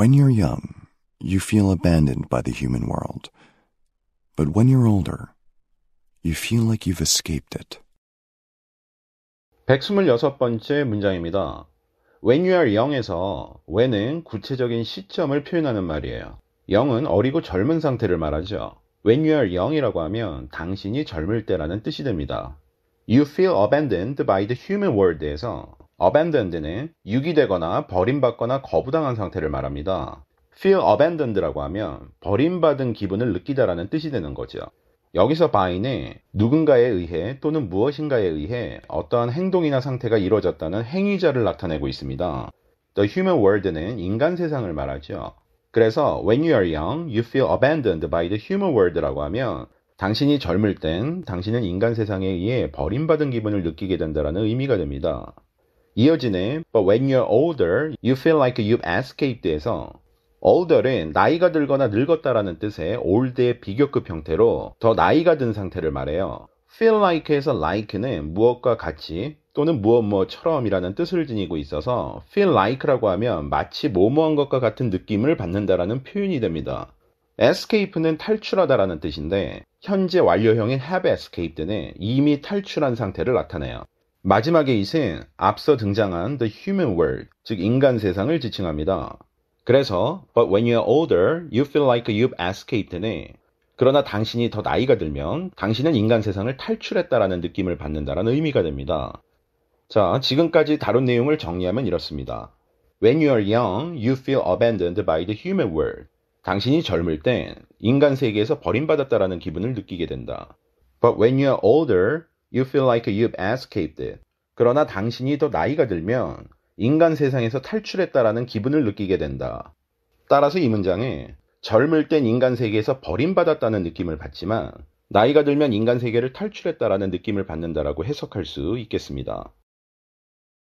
When you're young, you feel abandoned by the human world. But when you're older, you feel like you've escaped it. 126번째 문장입니다. When you are young에서 when은 구체적인 시점을 표현하는 말이에요. young은 어리고 젊은 상태를 말하죠. When you are young이라고 하면 당신이 젊을 때라는 뜻이 됩니다. You feel abandoned by the human world에서 abandoned는 유기되거나 버림받거나 거부당한 상태를 말합니다. feel abandoned라고 하면 버림받은 기분을 느끼다라는 뜻이 되는 거죠. 여기서 by는 누군가에 의해 또는 무엇인가에 의해 어떠한 행동이나 상태가 이루어졌다는 행위자를 나타내고 있습니다. The human world는 인간 세상을 말하죠. 그래서 when you are young, you feel abandoned by the human world라고 하면 당신이 젊을 땐 당신은 인간 세상에 의해 버림받은 기분을 느끼게 된다라는 의미가 됩니다. 이어지는 But when you're older, you feel like you've escaped에서 older은 나이가 들거나 늙었다라는 뜻의 old의 비교급 형태로 더 나이가 든 상태를 말해요. feel like에서 like는 무엇과 같이 또는 무엇 뭐처럼이라는 뜻을 지니고 있어서 feel like라고 하면 마치 뭐뭐한 것과 같은 느낌을 받는다라는 표현이 됩니다. escape는 탈출하다라는 뜻인데 현재 완료형인 have escaped는 이미 탈출한 상태를 나타내요. 마지막에 이은 앞서 등장한 the human world, 즉 인간 세상을 지칭합니다. 그래서 but when you're older, you feel like you've escaped네. 그러나 당신이 더 나이가 들면 당신은 인간 세상을 탈출했다라는 느낌을 받는다라는 의미가 됩니다. 자, 지금까지 다룬 내용을 정리하면 이렇습니다. When you are young, you feel abandoned by the human world. 당신이 젊을 땐 인간 세계에서 버림받았다라는 기분을 느끼게 된다. But when you are older, You feel like you've escaped. 그러나 당신이 더 나이가 들면 인간 세상에서 탈출했다라는 기분을 느끼게 된다. 따라서 이 문장에 젊을 땐 인간 세계에서 버림받았다는 느낌을 받지만 나이가 들면 인간 세계를 탈출했다라는 느낌을 받는다라고 해석할 수 있겠습니다.